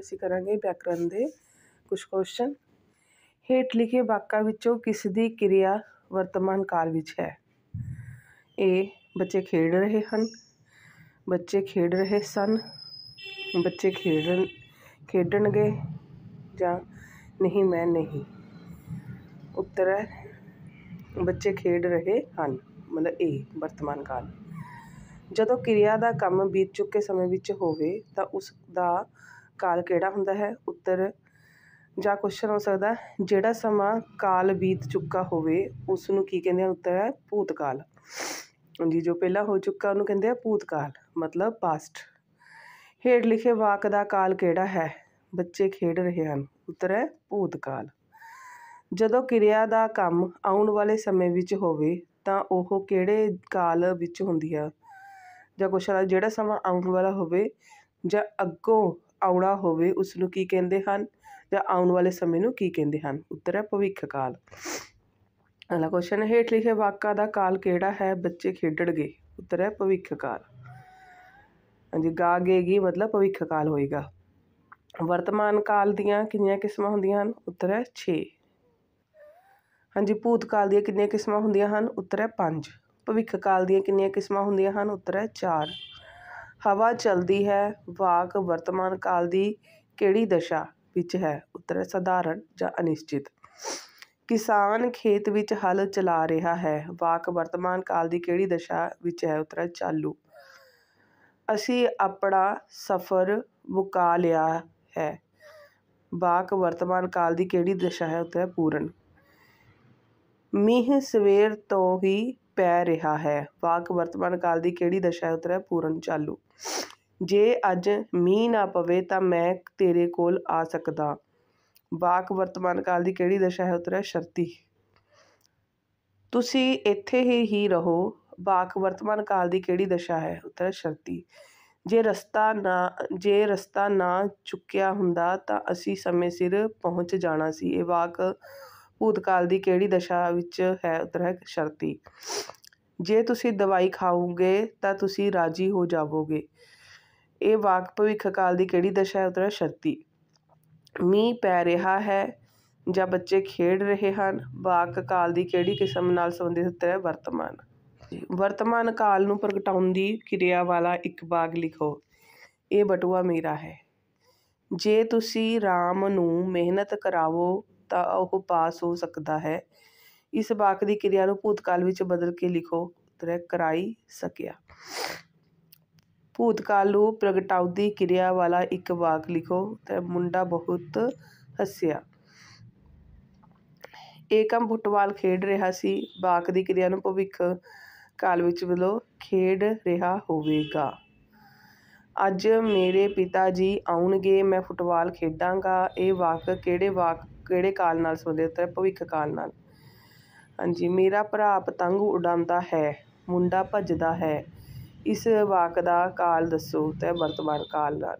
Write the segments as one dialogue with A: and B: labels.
A: ਅਸੀਂ ਕਰਾਂਗੇ ਵਿਆਕਰਨ ਦੇ ਕੁਝ ਕੁਐਸਚਨ ਹੇਠ ਲਿਖੇ ਵਾਕਾਂ ਵਿੱਚੋਂ ਕਿਸ ਦੀ ਕਿਰਿਆ ਵਰਤਮਾਨ ਕਾਲ ਵਿੱਚ ਹੈ ਏ ਬੱਚੇ ਖੇਡ ਰਹੇ ਹਨ ਬੱਚੇ ਖੇਡ ਰਹੇ ਸਨ ਬੱਚੇ ਖੇਡਣ ਖੇਡਣਗੇ ਜਾਂ ਨਹੀਂ ਮੈਂ ਨਹੀਂ ਉੱਤਰ ਹੈ ਬੱਚੇ ਖੇਡ ਰਹੇ ਹਨ ਮਤਲਬ ਏ ਵਰਤਮਾਨ ਕਾਲ ਜਦੋਂ ਕਿਰਿਆ ਦਾ ਕੰਮ ਬੀਤ ਚੁੱਕੇ ਸਮੇਂ ਵਿੱਚ ਹੋਵੇ ਤਾਂ ਉਸ ਦਾ ਕਾਲ ਕਿਹੜਾ ਹੁੰਦਾ ਹੈ ਉੱਤਰ ਜਾਂ ਕੁਐਸਚਨ ਹੋ ਸਕਦਾ ਜਿਹੜਾ ਸਮਾਂ ਕਾਲ ਬੀਤ ਚੁੱਕਾ ਹੋਵੇ ਉਸ ਨੂੰ ਕੀ ਕਹਿੰਦੇ ਆ ਉੱਤਰ ਹੈ ਭੂਤ ਕਾਲ ਜੀ ਜੋ ਪਹਿਲਾਂ ਹੋ ਚੁੱਕਾ ਉਹਨੂੰ ਕਹਿੰਦੇ ਆ ਭੂਤ ਕਾਲ ਮਤਲਬ ਪਾਸਟ ਹੇਡ ਲਿਖੇ ਵਾਕ ਦਾ ਕਾਲ ਕਿਹੜਾ ਹੈ ਬੱਚੇ ਖੇਡ ਰਹੇ ਹਨ ਉੱਤਰ ਹੈ ਭੂਤ ਕਾਲ ਜਦੋਂ ਕਿਰਿਆ ਦਾ ਕੰਮ ਆਉਣ ਵਾਲੇ ਸਮੇਂ ਵਿੱਚ ਹੋਵੇ ਤਾਂ ਉਹ ਕਿਹੜੇ ਕਾਲ ਵਿੱਚ ਹੁੰਦੀ ਆ ਜਾਂ ਕੁਛ ਜਿਹੜਾ ਸਮਾਂ ਆਉਣ ਵਾਲਾ ਹੋਵੇ ਜਾਂ ਅੱਗੋਂ ਆਉਣਾ ਹੋਵੇ ਉਸ ਨੂੰ ਕੀ ਕਹਿੰਦੇ ਹਨ ਜਾਂ ਆਉਣ ਵਾਲੇ ਸਮੇਂ ਨੂੰ ਕੀ ਕਹਿੰਦੇ ਹਨ ਉੱਤਰ ਹੈ ਭਵਿੱਖ ਕਾਲ ਅਗਲਾ ਕੁਐਸਚਨ ਹੈ ਹੇਠ ਲਿਖੇ ਵਾਕਾਂ ਦਾ ਕਾਲ ਕਿਹੜਾ ਹੈ ਬੱਚੇ ਖੇਡਣਗੇ ਉੱਤਰ ਹੈ ਭਵਿੱਖ ਕਾਲ ਹਾਂਜੀ ਗਾਗੇਗੀ ਮਤਲਬ ਭਵਿੱਖ ਕਾਲ ਹੋਏਗਾ ਵਰਤਮਾਨ ਕਾਲ ਦੀਆਂ ਕਿੰਨੀਆਂ ਕਿਸਮਾਂ ਹੁੰਦੀਆਂ ਹਨ ਉੱਤਰ ਹੈ 6 ਹਾਂਜੀ ਭੂਤ ਕਾਲ ਦੀਆਂ ਕਿੰਨੀਆਂ ਕਿਸਮਾਂ ਹੁੰਦੀਆਂ ਹਨ ਉੱਤਰ ਹੈ 5 ਭਵਿੱਖ ਕਾਲ ਦੀਆਂ ਕਿੰਨੀਆਂ ਕਿਸਮਾਂ ਹੁੰਦੀਆਂ ਹਨ ਉੱਤਰ ਹੈ 4 ਹਵਾ ਚਲਦੀ ਹੈ ਵਾਕ ਵਰਤਮਾਨ ਕਾਲ ਦੀ ਕਿਹੜੀ ਦਸ਼ਾ ਵਿੱਚ ਹੈ ਉੱਤਰ ਸਧਾਰਨ ਜਾਂ ਅਨਿਸ਼ਚਿਤ ਕਿਸਾਨ ਖੇਤ ਵਿੱਚ ਹਲ ਚਲਾ ਰਿਹਾ ਹੈ ਵਾਕ ਵਰਤਮਾਨ ਕਾਲ ਦੀ ਕਿਹੜੀ ਦਸ਼ਾ ਵਿੱਚ ਹੈ ਉੱਤਰ ਚਾਲੂ ਅਸੀਂ ਆਪਣਾ ਸਫ਼ਰ ਮੁਕਾ ਲਿਆ ਹੈ ਵਾਕ ਵਰਤਮਾਨ ਕਾਲ ਦੀ ਕਿਹੜੀ ਦਸ਼ਾ ਹੈ ਉੱਤਰ ਪੂਰਨ ਮੀਂਹ ਸਵੇਰ ਤੋਂ ਹੀ ਪੈ ਰਿਹਾ ਹੈ ਵਾਕ ਵਰਤਮਾਨ ਕਾਲ ਦੀ ਕਿਹੜੀ ਦਸ਼ਾ ਉਤਰ ਪੂਰਨ ਚਾਲੂ ਜੇ ਅੱਜ ਮੀਂਹ ਨਾ ਪਵੇ ਤਾਂ ਮੈਂ ਤੇਰੇ ਕੋਲ ਆ ਸਕਦਾ ਵਾਕ ਵਰਤਮਾਨ ਕਾਲ ਦੀ ਕਿਹੜੀ ਦਸ਼ਾ ਹੈ ਉਤਰ ਸ਼ਰਤੀ ਤੁਸੀਂ ਇੱਥੇ ਹੀ ਹੀ ਰਹੋ ਵਾਕ ਵਰਤਮਾਨ ਕਾਲ ਦੀ ਕਿਹੜੀ ਦਸ਼ਾ ਹੈ ਉਤਰ ਸ਼ਰਤੀ ਜੇ ਰਸਤਾ ਨਾ ਜੇ ਰਸਤਾ ਨਾ ਚੁੱਕਿਆ ਹੁੰਦਾ ਤਾਂ ਅਸੀਂ ਸਮੇਂ ਸਿਰ ਪਹੁੰਚ ਜਾਣਾ ਸੀ ਇਹ ਵਾਕ ਭੂਤਕਾਲ ਦੀ ਕਿਹੜੀ ਦਸ਼ਾ ਵਿੱਚ ਹੈ ਉਤਰਹਿ ਸ਼ਰਤੀ ਜੇ ਤੁਸੀਂ ਦਵਾਈ ਖਾਓਗੇ ਤਾਂ ਤੁਸੀਂ ਰਾਜੀ ਹੋ ਜਾਵੋਗੇ ਇਹ ਵਾਕ ਭਵਿੱਖ ਕਾਲ ਦੀ ਕਿਹੜੀ ਦਸ਼ਾ ਹੈ ਉਤਰਹਿ ਸ਼ਰਤੀ ਮੀਂਹ ਪੈ ਰਿਹਾ ਹੈ ਜਾਂ ਬੱਚੇ ਖੇਡ ਰਹੇ ਹਨ ਵਾਕ ਕਾਲ ਦੀ ਕਿਹੜੀ ਕਿਸਮ ਨਾਲ ਸੰਬੰਧਿਤ ਉਤਰਹਿ ਵਰਤਮਾਨ ਵਰਤਮਾਨ ਕਾਲ ਨੂੰ ਪ੍ਰਗਟਾਉਣ ਦੀ ਕਿਰਿਆ ਵਾਲਾ ਇੱਕ ਵਾਕ ਲਿਖੋ ਇਹ ਬਟੂਆ ਮੇਰਾ ਹੈ ਜੇ ਤੁਸੀਂ RAM ਨੂੰ ਮਿਹਨਤ ਕਰਾਵੋ ਤਾਂ ਉਹ ਪਾਸ ਹੋ ਸਕਦਾ ਹੈ ਇਸ ਵਾਕ ਦੀ ਕਿਰਿਆ ਨੂੰ ਭੂਤਕਾਲ ਵਿੱਚ ਬਦਲ ਕੇ ਲਿਖੋ ਤਰੇ ਕਰਾਈ ਸਕਿਆ ਭੂਤਕਾਲ ਨੂੰ ਪ੍ਰਗਟਾਉਦੀ ਕਿਰਿਆ ਵਾਲਾ ਇੱਕ ਵਾਕ ਲਿਖੋ ਤੇ ਮੁੰਡਾ ਬਹੁਤ ਹੱਸਿਆ ਏਕਮ ਫੁੱਟਬਾਲ ਖੇਡ ਰਿਹਾ ਸੀ ਵਾਕ ਦੀ ਕਿਰਿਆ ਨੂੰ ਭਵਿੱਖ ਕਾਲ ਵਿੱਚ ਬਦਲੋ ਖੇਡ ਰਿਹਾ ਹੋਵੇਗਾ ਅੱਜ ਮੇਰੇ ਪਿਤਾ ਜੀ ਆਉਣਗੇ ਮੈਂ ਫੁੱਟਬਾਲ ਖੇਡਾਂਗਾ ਇਹ ਵਾਕ ਕਿਹੜੇ ਵਾਕ ਕਿਹੜੇ ਕਾਲ ਨਾਲ ਸੰਬੰਧਿਤ ਹੈ ਭਵਿੱਖ ਕਾਲ ਨਾਲ ਹਾਂਜੀ ਮੇਰਾ ਭਰਾ ਪਤੰਗ ਉਡਾਉਂਦਾ ਹੈ ਮੁੰਡਾ ਭੱਜਦਾ ਹੈ ਇਸ ਵਾਕ ਦਾ ਕਾਲ ਦੱਸੋ ਤੇ ਵਰਤਮਾਨ ਕਾਲ ਨਾਲ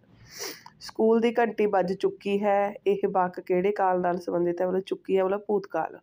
A: ਸਕੂਲ ਦੀ ਘੰਟੀ ਵੱਜ ਚੁੱਕੀ ਹੈ ਇਹ ਵਾਕ ਕਿਹੜੇ ਕਾਲ ਨਾਲ ਸੰਬੰਧਿਤ ਹੈ ਮਤਲਬ ਚੁੱਕੀ ਹੈ ਮਤਲਬ ਭੂਤਕਾਲ